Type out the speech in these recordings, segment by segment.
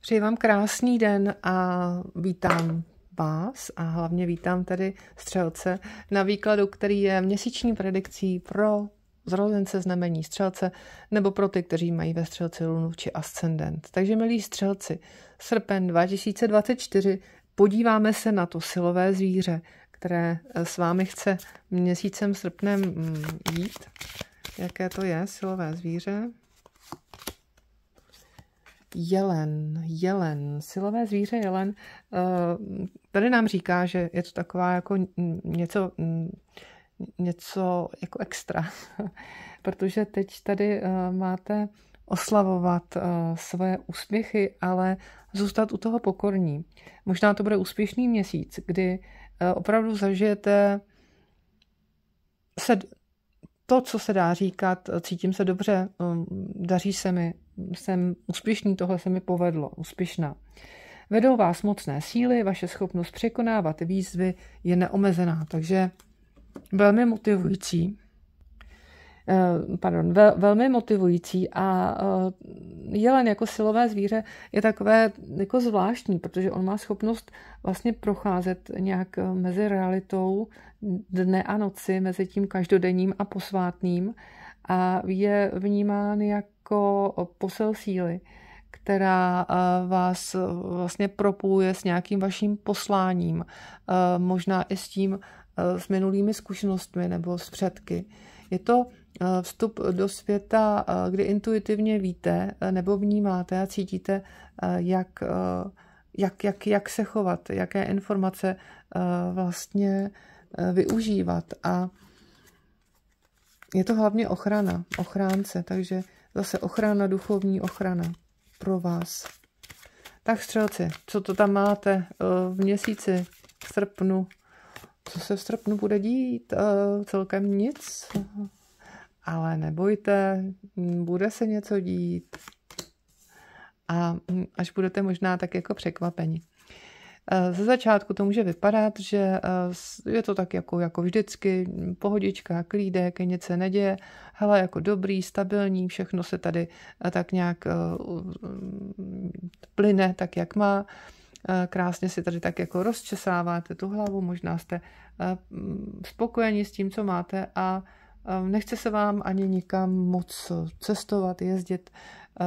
Přeji vám krásný den a vítám vás a hlavně vítám tady střelce na výkladu, který je měsíční predikcí pro zrozence znamení střelce nebo pro ty, kteří mají ve střelci lunu či ascendent. Takže milí střelci, srpen 2024 podíváme se na to silové zvíře, které eh, s vámi chce měsícem srpnem mm, jít. Jaké to je silové zvíře? Jelen, jelen, silové zvíře jelen. Eh, tady nám říká, že je to taková jako něco, něco jako extra, protože teď tady eh, máte oslavovat eh, své úspěchy, ale zůstat u toho pokorní. Možná to bude úspěšný měsíc, kdy opravdu zažijete se to, co se dá říkat, cítím se dobře, mm, daří se mi, jsem úspěšný, tohle se mi povedlo, úspěšná. Vedou vás mocné síly, vaše schopnost překonávat výzvy je neomezená, takže velmi motivující. Eh, pardon, vel, velmi motivující a eh, jelen jako silové zvíře je takové jako zvláštní, protože on má schopnost vlastně procházet nějak eh, mezi realitou dne a noci, mezi tím každodenním a posvátným a je vnímán jako jako posel síly, která eh, vás eh, vlastně propůje s nějakým vaším posláním, eh, možná i s tím, s minulými zkušenostmi nebo s předky. Je to vstup do světa, kdy intuitivně víte nebo vnímáte a cítíte, jak, jak, jak, jak se chovat, jaké informace vlastně využívat. A je to hlavně ochrana, ochránce, takže Zase ochrana, duchovní ochrana pro vás. Tak střelci, co to tam máte eh, v měsíci, v srpnu? Co se v srpnu bude dít? Eh, celkem nic. Ale nebojte, bude se něco dít. A mm, až budete možná tak jako překvapeni. Eh, ze začátku to může vypadat, že eh, je to tak jako, jako vždycky, pohodička, klídek, nic se neděje, hele, jako dobrý, stabilní, všechno se tady eh, tak nějak mm, plyne, tak jak má krásně si tady tak jako rozčesáváte tu hlavu, možná jste mm, spokojeni s tím, co máte a nechce se vám ani nikam moc cestovat, jezdit, Eh,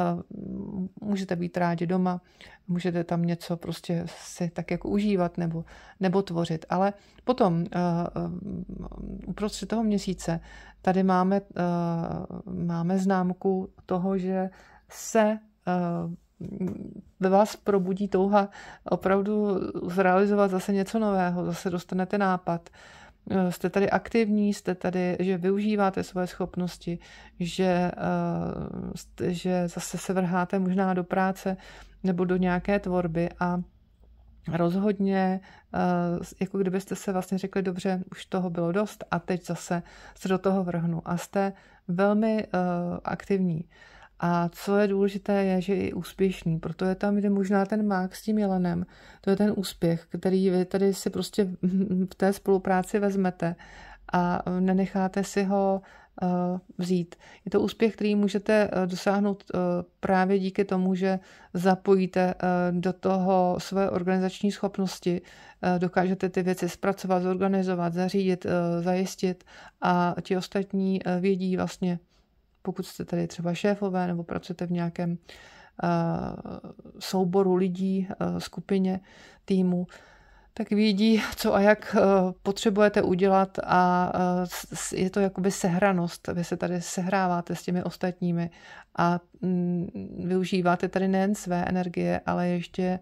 můžete být rádi doma, můžete tam něco prostě si tak jako užívat nebo, nebo tvořit. Ale potom eh, eh, uprostřed toho měsíce tady máme, máme známku toho, že se ve vás probudí touha opravdu zrealizovat zase něco nového, zase dostanete nápad, Eh, jste tady aktivní, jste tady, že využíváte svoje schopnosti, že, eh, že zase se vrháte možná do práce nebo do nějaké tvorby a rozhodně, eh, jako kdybyste se vlastně řekli, dobře, už toho bylo dost a teď zase se do toho vrhnu a jste velmi aktivní. A co je důležité, je, že je i úspěšný. Proto je tam, kde možná ten mák s tím jelenem, to je ten úspěch, který vy tady si prostě v té spolupráci vezmete a nenecháte si ho eh, vzít. Je to úspěch, který můžete eh, dosáhnout eh, právě díky tomu, že zapojíte do toho své organizační schopnosti, dokážete ty věci zpracovat, zorganizovat, zařídit, zajistit a ti ostatní vědí vlastně, pokud jste tady třeba šéfové nebo pracujete v nějakém eh, souboru lidí, eh, skupině, týmu, tak vidí, co a jak eh, potřebujete udělat a je to jakoby sehranost. Vy se tady sehráváte s těmi ostatními a mm, využíváte tady nejen své energie, ale ještě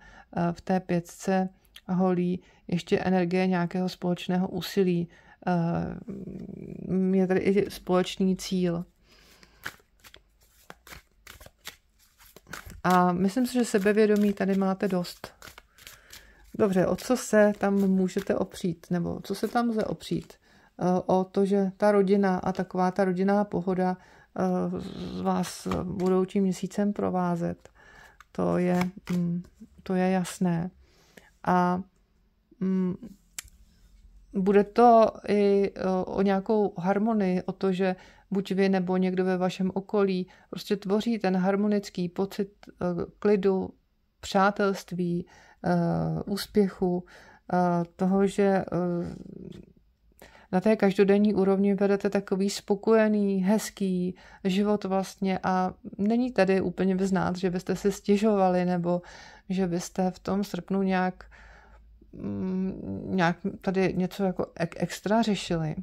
v té pětce holí ještě energie nějakého společného úsilí. Mm, je tady i společný cíl. A myslím si, že sebevědomí tady máte dost. Dobře, o co se tam můžete opřít, nebo co se tam může opřít? Eh, o to, že ta rodina a taková ta rodinná pohoda eh, vás budou tím měsícem provázet. To je, mm, to je jasné. A mm, bude to i eh, o nějakou harmonii, o to, že buď vy nebo někdo ve vašem okolí, prostě tvoří ten harmonický pocit eh, klidu, přátelství, eh, úspěchu, eh, toho, že na té každodenní úrovni vedete takový spokojený, hezký život vlastně a není tady úplně vyznát, že byste se stěžovali nebo že byste v tom srpnu nějak, mm, nějak tady něco jako extra řešili.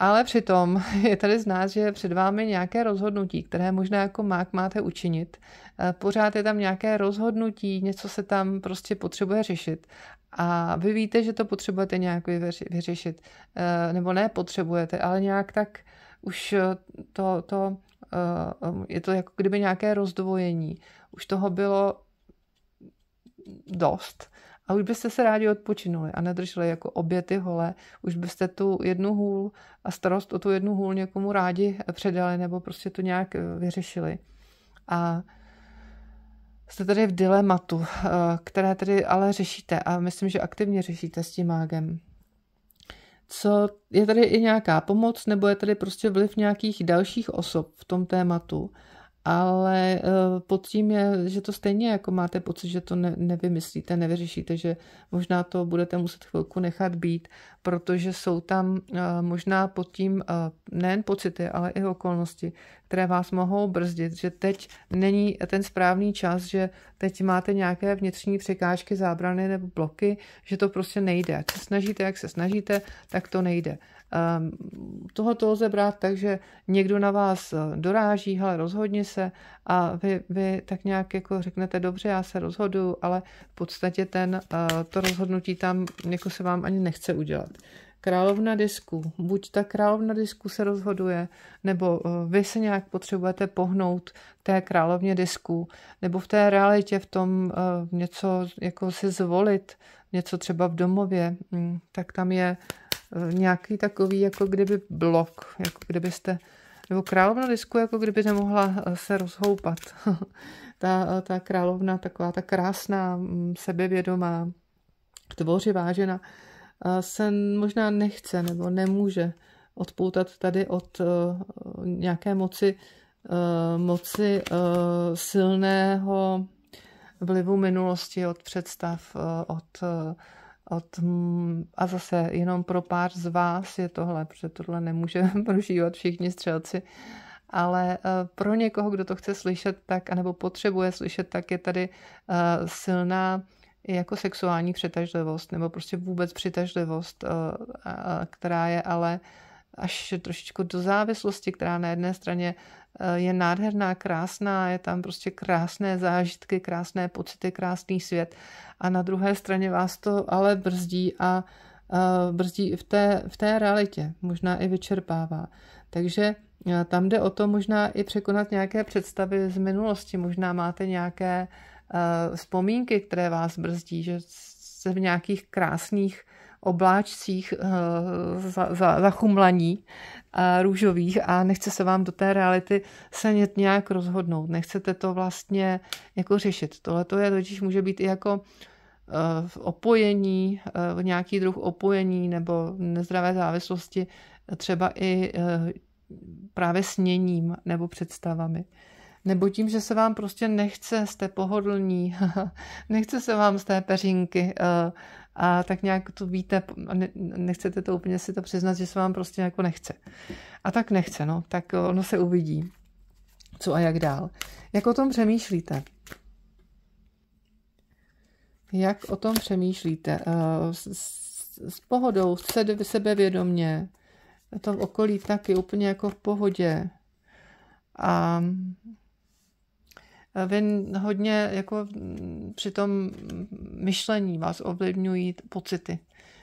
Ale přitom je tady z nás, že před vámi nějaké rozhodnutí, které možná jako mák máte učinit. Eh, pořád je tam nějaké rozhodnutí, něco se tam prostě potřebuje řešit. A vy víte, že to potřebujete nějak vyřešit. Eh, nebo ne potřebujete, ale nějak tak už eh, to, to um, je to jako kdyby nějaké rozdvojení. Už toho bylo dost a už byste se rádi odpočinuli a nedrželi jako obě ty hole. Už byste tu jednu hůl a starost o tu jednu hůl někomu rádi předali nebo prostě to nějak eh, vyřešili. A jste tady v dilematu, eh, které tady ale řešíte a myslím, že aktivně řešíte s tím mágem. Co, je tady i nějaká pomoc nebo je tady prostě vliv nějakých dalších osob v tom tématu ale eh, pod tím je, že to stejně jako máte pocit, že to ne, nevymyslíte, nevyřešíte, že možná to budete muset chvilku nechat být, protože jsou tam eh, možná pod tím eh, nejen pocity, ale i okolnosti, které vás mohou brzdit, že teď není ten správný čas, že teď máte nějaké vnitřní překážky, zábrany nebo bloky, že to prostě nejde. Ať se snažíte, jak se snažíte, tak to nejde. Ehm, Toho to lze brát tak, že někdo na vás eh, doráží, ale rozhodně se a vy, vy tak nějak jako řeknete, dobře, já se rozhodu, ale v podstatě ten, to rozhodnutí tam jako se vám ani nechce udělat dělat. Královna disku. Buď ta královna disku se rozhoduje, nebo eh, vy se nějak potřebujete pohnout k té královně disku, nebo v té realitě, v tom eh, něco jako si zvolit, něco třeba v domově, hm, tak tam je eh, nějaký takový, jako kdyby blok, jako kdybyste, nebo královna disku, jako kdyby nemohla se rozhoupat. ta, ta královna, taková ta krásná, hm, sebevědomá, tvořivá žena, se možná nechce nebo nemůže odpoutat tady od eh, nějaké moci, eh, moci eh, silného vlivu minulosti, od představ, od, od, mm, a zase jenom pro pár z vás je tohle, protože tohle nemůže prožívat všichni střelci, ale pro někoho, kdo to chce slyšet tak, anebo potřebuje slyšet, tak je tady silná i jako sexuální přitažlivost nebo prostě vůbec přitažlivost, eh, která je ale až trošičku do závislosti, která na jedné straně eh, je nádherná, krásná, je tam prostě krásné zážitky, krásné pocity, krásný svět a na druhé straně vás to ale brzdí a eh, brzdí i v té, v té realitě, možná i vyčerpává. Takže tam jde o to možná i překonat nějaké představy z minulosti, možná máte nějaké uh, Eh, vzpomínky, které vás brzdí, že se v nějakých krásných obláčcích eh, za, za, a eh, růžových a nechce se vám do té reality se nějak rozhodnout. Nechcete to vlastně jako řešit. Tohle to je totiž může být i jako v opojení, v nějaký druh opojení nebo nezdravé závislosti, třeba i právě sněním nebo představami nebo tím, že se vám prostě nechce, jste pohodlní, nechce se vám z té peřinky eh, a tak nějak to víte, nechcete to úplně si to přiznat, že se vám prostě jako nechce. A tak nechce, no, tak eh, ono se uvidí, co a jak dál. Jak o tom přemýšlíte? Jak o tom přemýšlíte? Eh, s pohodou, sebevědomě, to v okolí taky úplně jako v pohodě. A Eh, vy hodně jako mm, při tom myšlení vás ovlivňují pocity.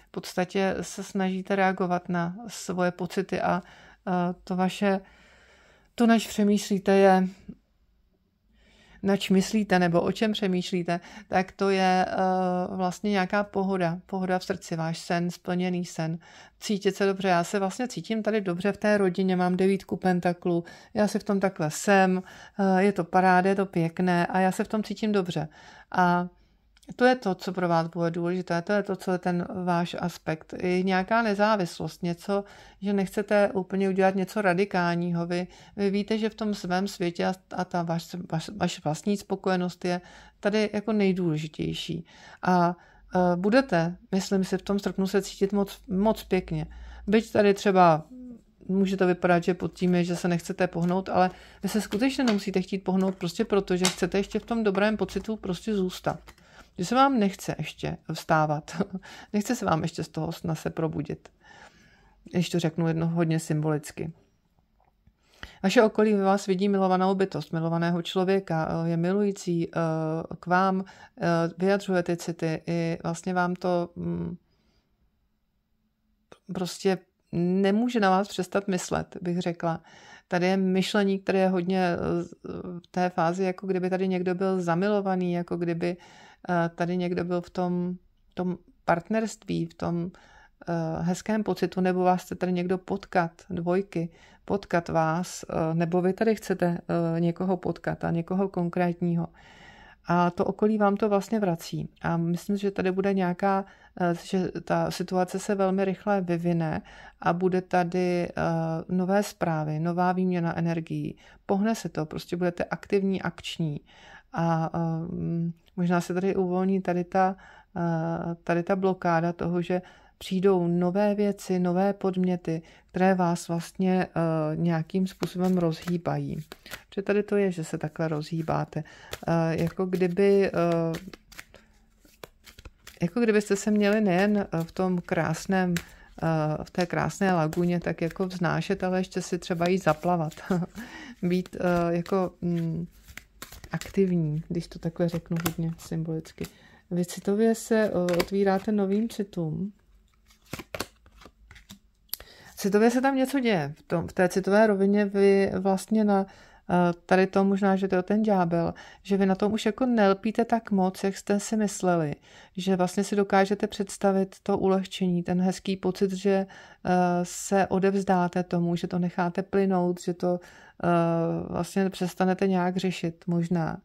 V podstatě se snažíte reagovat na svoje pocity a eh, to vaše, to než přemýšlíte je nač myslíte nebo o čem přemýšlíte, tak to je eh, vlastně nějaká pohoda, pohoda v srdci, váš sen, splněný sen. Cítit se dobře, já se vlastně cítím tady dobře v té rodině, mám devítku pentaklů, já se v tom takhle jsem, eh, je to paráda, je to pěkné a já se v tom cítím dobře. A to je to, co pro vás bude důležité, to je to, co je ten váš aspekt. I nějaká nezávislost, něco, že nechcete úplně udělat něco radikálního. Vy, vy víte, že v tom svém světě a, a ta vaš, vaš, vaš vlastní spokojenost je tady jako nejdůležitější. A uh, budete, myslím si, v tom srpnu se cítit moc, moc pěkně. Byť tady třeba může to vypadat, že pod tím je, že se nechcete pohnout, ale vy se skutečně nemusíte chtít pohnout prostě proto, že chcete ještě v tom dobrém pocitu prostě zůstat že se vám nechce ještě vstávat. nechce se vám ještě z toho sna se probudit. Ještě to řeknu jedno hodně symbolicky. Vaše okolí ve vás vidí milovanou bytost, milovaného člověka, je milující eh, k vám, eh, vyjadřuje ty city i vlastně vám to mm, prostě nemůže na vás přestat myslet, bych řekla. Tady je myšlení, které je hodně v eh, té fázi, jako kdyby tady někdo byl zamilovaný, jako kdyby uh, Eh, tady někdo byl v tom, tom partnerství, v tom eh, hezkém pocitu, nebo vás chce tady někdo potkat, dvojky, potkat vás, eh, nebo vy tady chcete někoho potkat a někoho konkrétního. A to okolí vám to vlastně vrací. A myslím, že tady bude nějaká, že ta situace se velmi rychle vyvine a bude tady nové zprávy, nová výměna energií. Pohne se to, prostě budete aktivní, akční. A ehm, Možná se tady uvolní tady ta, eh, tady ta blokáda toho, že přijdou nové věci, nové podměty, které vás vlastně eh, nějakým způsobem rozhýbají. Protože tady to je, že se takhle rozhýbáte. Eh, jako kdyby... jako kdybyste se měli nejen v tom krásném, v té krásné laguně tak jako vznášet, ale ještě si třeba jí zaplavat. Být jako mm, aktivní, když to takhle řeknu hodně symbolicky. Vy citově se eh, otvíráte novým citům. Citově se tam něco děje. V, tom, v té citové rovině vy vlastně na Eh, tady to možná, že to je ten ďábel, že vy na tom už jako nelpíte tak moc, jak jste si mysleli, že vlastně si dokážete představit to ulehčení, ten hezký pocit, že eh, se odevzdáte tomu, že to necháte plynout, že to eh, vlastně přestanete nějak řešit možná.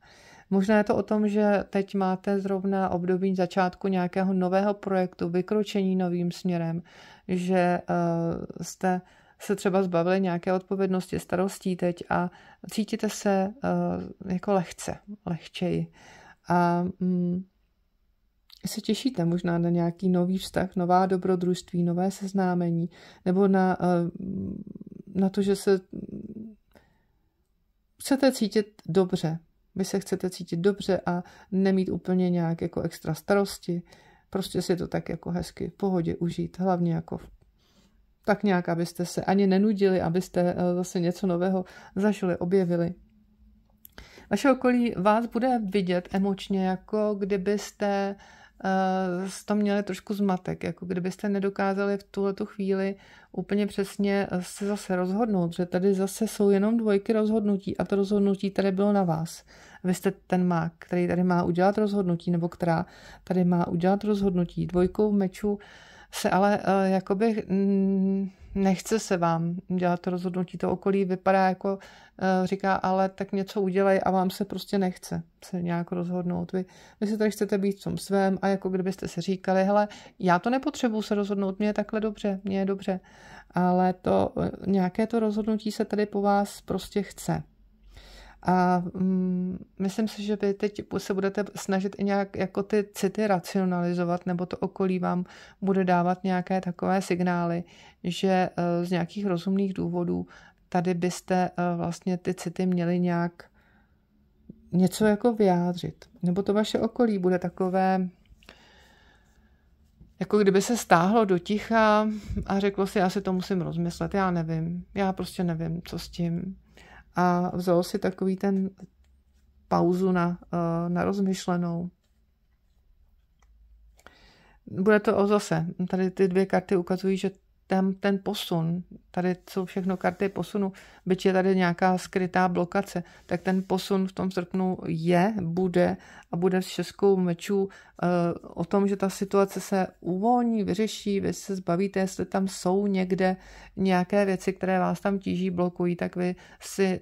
Možná je to o tom, že teď máte zrovna období začátku nějakého nového projektu, vykročení novým směrem, že jste se třeba zbavili nějaké odpovědnosti, starostí teď a cítíte se eh, jako lehce, lehčeji. A mm, se těšíte možná na nějaký nový vztah, nová dobrodružství, nové seznámení, nebo na, eh, na to, že se chcete cítit dobře. Vy se chcete cítit dobře a nemít úplně nějak jako extra starosti. Prostě si to tak jako hezky v pohodě užít, hlavně jako tak nějak, abyste se ani nenudili, abyste eh, zase něco nového zažili, objevili. Vaše okolí vás bude vidět emočně, jako kdybyste eh, z toho měli trošku zmatek, jako kdybyste nedokázali v tuhle chvíli úplně přesně eh, se zase rozhodnout, že tady zase jsou jenom dvojky rozhodnutí a to rozhodnutí tady bylo na vás. Vy jste ten mák, který tady má udělat rozhodnutí, nebo která tady má udělat rozhodnutí. Dvojkou mečů se ale eh, jakoby mm, nechce se vám dělat to rozhodnutí, to okolí vypadá jako, eh, říká, ale tak něco udělej a vám se prostě nechce se nějak rozhodnout. Vy, vy si tady chcete být v tom svém a jako kdybyste se říkali, hele, já to nepotřebuju se rozhodnout, mě je takhle dobře, mě je dobře, ale to eh, nějaké to rozhodnutí se tady po vás prostě chce. A um, myslím si, že vy teď se budete snažit i nějak jako ty city racionalizovat, nebo to okolí vám bude dávat nějaké takové signály, že uh, z nějakých rozumných důvodů tady byste uh, vlastně ty city měli nějak něco jako vyjádřit. Nebo to vaše okolí bude takové, jako kdyby se stáhlo do ticha a řeklo si, já si to musím rozmyslet, já nevím, já prostě nevím, co s tím, a vzal si takový ten pauzu na, eh, na rozmyšlenou. Bude to o zase. Tady ty dvě karty ukazují, že tam ten posun, tady jsou všechno karty posunu, byť je tady nějaká skrytá blokace, tak ten posun v tom srpnu je, bude a bude s šestkou mečů eh, o tom, že ta situace se uvolní, vyřeší, vy se zbavíte, jestli tam jsou někde nějaké věci, které vás tam tíží, blokují, tak vy si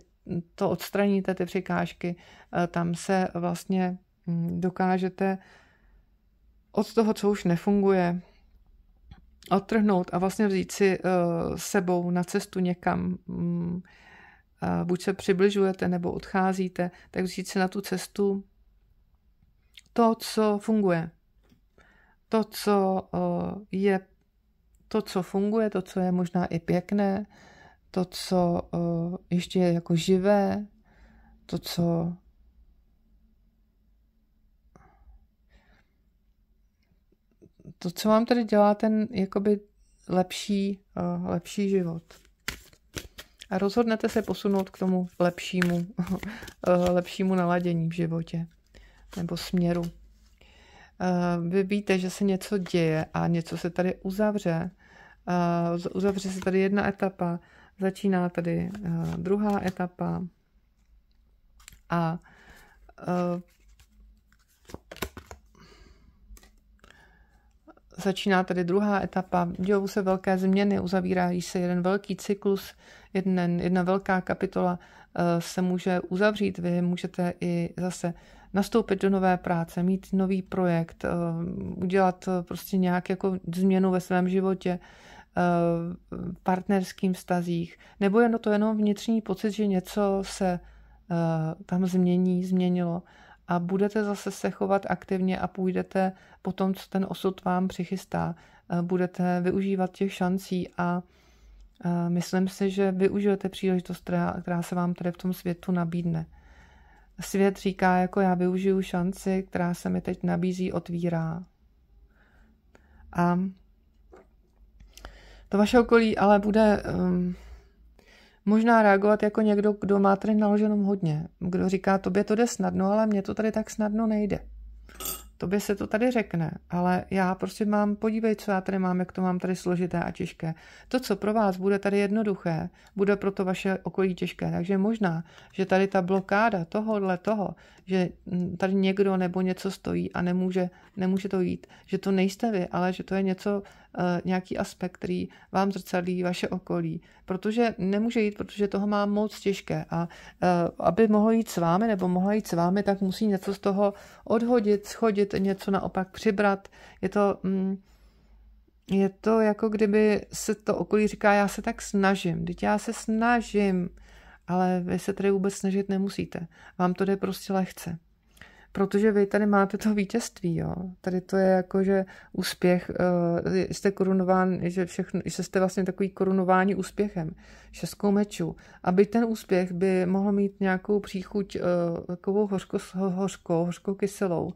to odstraníte, ty překážky, eh, tam se vlastně hm, dokážete od toho, co už nefunguje, odtrhnout a vlastně vzít si uh, sebou na cestu někam, um, uh, buď se přibližujete nebo odcházíte, tak vzít si na tu cestu to, co funguje. To, co uh, je to, co funguje, to, co je možná i pěkné, to, co uh, ještě je jako živé, to, co to, co vám tady dělá ten jakoby lepší, uh, lepší život. A rozhodnete se posunout k tomu lepšímu, uh, lepšímu naladění v životě nebo směru. Uh, vy víte, že se něco děje a něco se tady uzavře. Uh, uzavře se tady jedna etapa, začíná tady uh, druhá etapa a začíná tedy druhá etapa. Dějou se velké změny, uzavírá se jeden velký cyklus, jedna, jedna velká kapitola eh, se může uzavřít. Vy můžete i zase nastoupit do nové práce, mít nový projekt, eh, udělat eh, prostě nějak jako změnu ve svém životě, partnerským vztazích, nebo jen to jenom vnitřní pocit, že něco se tam změní, změnilo a budete zase se chovat aktivně a půjdete po tom, co ten osud vám přichystá. Eh, budete využívat těch šancí a eh, myslím si, že využijete příležitost, která, se vám tady v tom světu nabídne. Svět říká, jako já využiju šanci, která se mi teď nabízí, otvírá. A to vaše okolí ale bude um, možná reagovat jako někdo, kdo má tady naloženou hodně, kdo říká, tobě to jde snadno, ale mně to tady tak snadno nejde. Tobě se to tady řekne, ale já prostě mám, podívej, co já tady mám, jak to mám tady složité a těžké. To, co pro vás bude tady jednoduché, bude pro to vaše okolí těžké. Takže možná, že tady ta blokáda tohohle toho že tady někdo nebo něco stojí a nemůže, nemůže to jít. Že to nejste vy, ale že to je něco, eh, nějaký aspekt, který vám zrcadlí vaše okolí. Protože nemůže jít, protože toho má moc těžké. A eh, aby mohlo jít s vámi nebo mohla jít s vámi, tak musí něco z toho odhodit, schodit, něco naopak přibrat. Je to... Mm, je to jako kdyby se to okolí říká, já se tak snažím, teď já se snažím, ale vy se tady vůbec snažit nemusíte. Vám to jde prostě lehce. Protože vy tady máte to vítězství, jo. Tady to je jako, že úspěch, eh, jste korunován, že, všechno, že jste vlastně takový korunování úspěchem, šestkou mečů. Aby ten úspěch by mohl mít nějakou příchuť eh, takovou hořkou, hořkou, hořkou kyselou,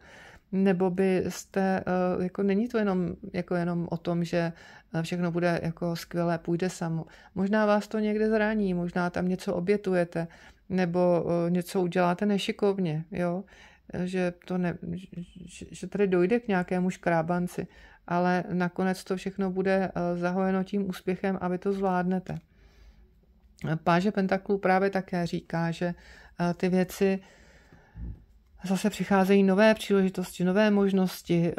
nebo byste, eh, jako není to jenom, jako jenom o tom, že eh, všechno bude jako skvělé, půjde samo. Možná vás to někde zraní, možná tam něco obětujete, nebo eh, něco uděláte nešikovně, jo? Že, to ne, že tady dojde k nějakému škrábanci, ale nakonec to všechno bude zahojeno tím úspěchem aby to zvládnete. Páže pentaklu právě také říká, že ty věci zase přicházejí nové příležitosti, nové možnosti, eh,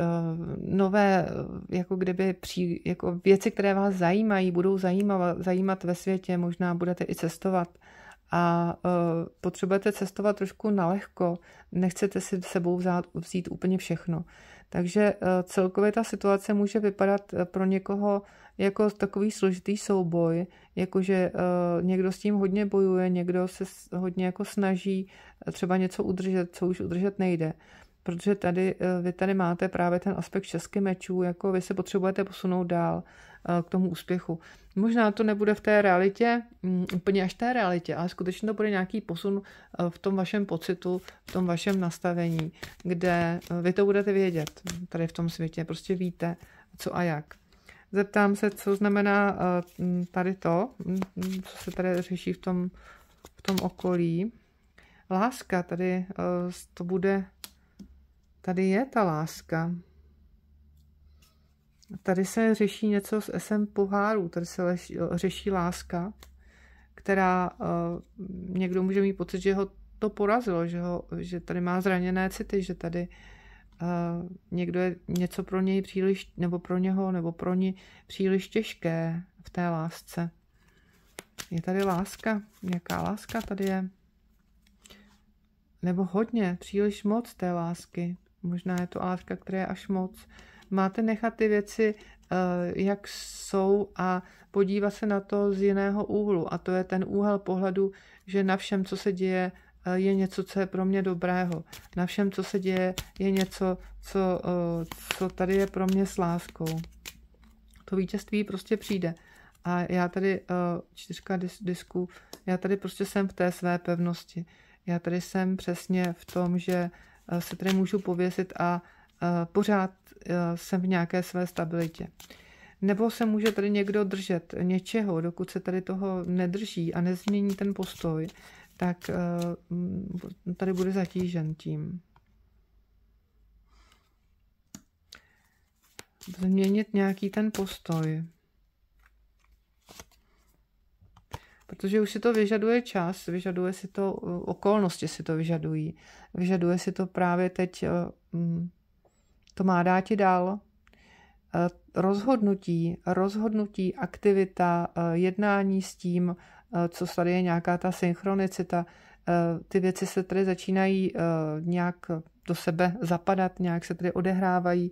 nové eh, jako kdyby při jako věci, které vás zajímají, budou zajímat, zajímat ve světě, možná budete i cestovat a eh, potřebujete cestovat trošku nalehko, nechcete si sebou vzít úplně všechno. Takže eh, celkově ta situace může vypadat eh, pro někoho jako takový složitý souboj, jakože eh, někdo s tím hodně bojuje, někdo se hodně jako snaží třeba něco udržet, co už udržet nejde protože tady, eh, vy tady máte právě ten aspekt šestky mečů, jako vy se potřebujete posunout dál eh, k tomu úspěchu. Možná to nebude v té realitě, mm, úplně až té realitě, ale skutečně to bude nějaký posun eh, v tom vašem pocitu, v tom vašem nastavení, kde vy to budete vědět tady v tom světě, prostě víte, co a jak. Zeptám se, co znamená mm, tady to, mm, co se tady řeší v tom, v tom okolí. Láska, tady to bude Tady je ta láska. Tady se řeší něco s SM poháru, tady se leš, řeší láska, která uh, někdo může mít pocit, že ho to porazilo, že, ho, že tady má zraněné city, že tady uh, někdo je něco pro něj příliš, nebo pro něho, nebo pro ní příliš těžké v té lásce. Je tady láska. Jaká láska tady je? Nebo hodně, příliš moc té lásky možná je to láska, která je až moc. Máte nechat ty věci, eh, jak jsou a podívat se na to z jiného úhlu. A to je ten úhel pohledu, že na všem, co se děje, eh, je něco, co je pro mě dobrého. Na všem, co se děje, je něco, co, eh, co tady je pro mě s láskou. To vítězství prostě přijde. A já tady, čtyřka disku. já tady prostě jsem v té své pevnosti. Já tady jsem přesně v tom, že Eh, se tady můžu pověsit a eh, pořád eh, jsem v nějaké své stabilitě. Nebo se může tady někdo držet něčeho, dokud se tady toho nedrží a nezmění ten postoj, tak tady bude zatížen tím. Změnit nějaký ten postoj. protože už si to vyžaduje čas, vyžaduje si to, e, okolnosti si to vyžadují, vyžaduje si to právě teď, e, mm, to má dát i dál, e, rozhodnutí, rozhodnutí, aktivita, jednání s tím, co tady je nějaká ta synchronicita, ty věci se tady začínají nějak do sebe zapadat, nějak se tady odehrávají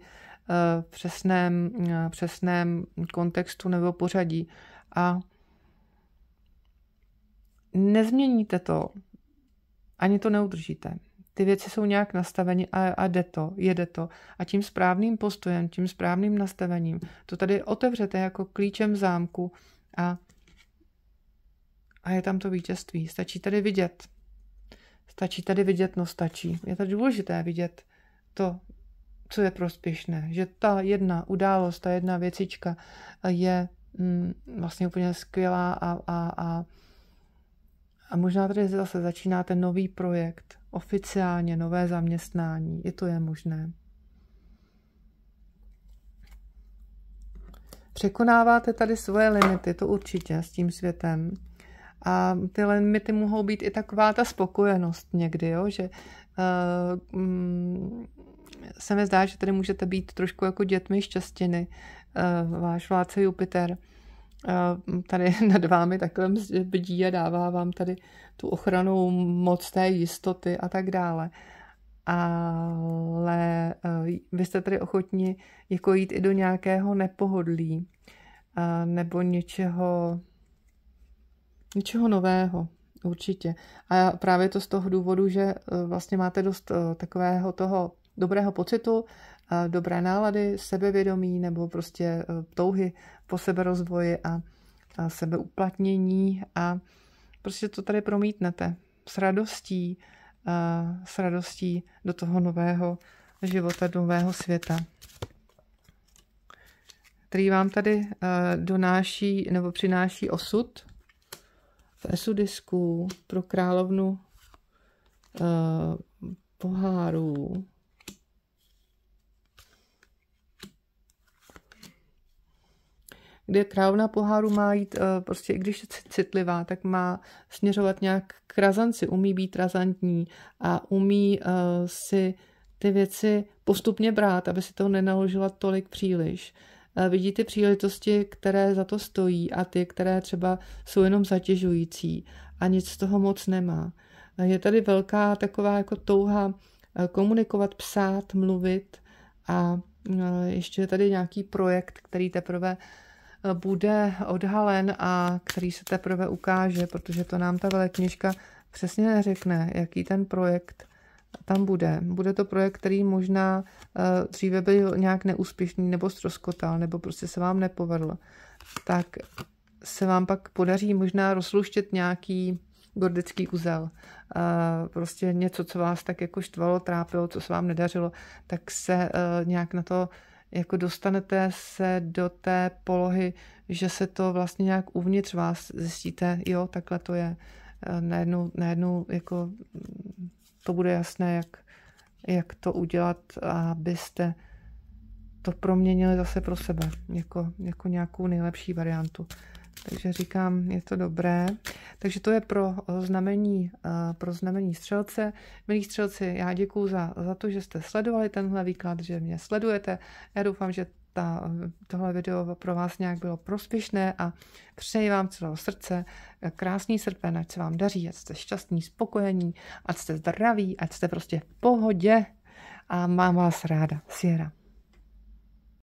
v přesném, přesném kontextu nebo pořadí. A nezměníte to, ani to neudržíte. Ty věci jsou nějak nastaveny a, a jde to, jede to. A tím správným postojem, tím správným nastavením to tady otevřete jako klíčem zámku a, a je tam to vítězství. Stačí tady vidět. Stačí tady vidět, no stačí. Je to důležité vidět to, co je prospěšné. Že ta jedna událost, ta jedna věcička je mm, vlastně úplně skvělá a, a, a a možná tady zase začínáte nový projekt, oficiálně nové zaměstnání. I to je možné. Překonáváte tady svoje limity, to určitě s tím světem. A ty limity mohou být i taková ta spokojenost někdy, jo? že uh, mm, se mi zdá, že tady můžete být trošku jako dětmi šťastiny, uh, eh, váš vládce Jupiter. Mm, tady nad vámi takhle bdí a dává vám tady tu ochranu moc té jistoty a tak dále. Ale e, vy jste tady ochotni jako jít i do nějakého nepohodlí e, nebo něčeho, něčeho nového, určitě. A právě to z toho důvodu, že e, vlastně máte dost takového toho dobrého pocitu, dobré nálady, sebevědomí nebo prostě e, touhy po seberozvoji a sebeuplatnění a prostě to tady promítnete s radostí, s radostí do toho nového života, do nového světa, který vám tady e, donáší nebo přináší osud v esudisku pro královnu e, pohárů kde královna poháru má jít, eh, prostě i když je citlivá, tak má směřovat nějak k razanci, umí být razantní a umí eh, si ty věci postupně brát, aby si to nenaložila tolik příliš. Eh, vidí ty příležitosti, které za to stojí a ty, které třeba jsou jenom zatěžující a nic z toho moc nemá. Je tady velká taková jako touha komunikovat, psát, mluvit a ještě je tady nějaký projekt, který teprve bude odhalen a který se teprve ukáže, protože to nám ta velekněžka přesně neřekne, jaký ten projekt tam bude. Bude to projekt, který možná eh, dříve byl nějak neúspěšný nebo stroskotal, nebo prostě se vám nepovedl. Tak se vám pak podaří možná rozluštit nějaký gordický uzel. Eh, prostě něco, co vás tak jako štvalo, trápilo, co se vám nedařilo, tak se eh, nějak na to jako dostanete se do té polohy, že se to vlastně nějak uvnitř vás zjistíte, jo, takhle to je. Eh, najednou, najednou jako to bude jasné, jak, jak to udělat, abyste to proměnili zase pro sebe, jako, jako nějakou nejlepší variantu. Takže říkám, je to dobré. Takže to je pro znamení, eh, pro znamení střelce. Milí střelci, já děkuji za, za to, že jste sledovali tenhle výklad, že mě sledujete. Já doufám, že ta, tohle video pro vás nějak bylo prospěšné a přeji vám celého srdce krásný srpen, ať se vám daří, ať jste šťastní, spokojení, ať jste zdraví, ať jste prostě v pohodě a mám vás ráda. Sierra.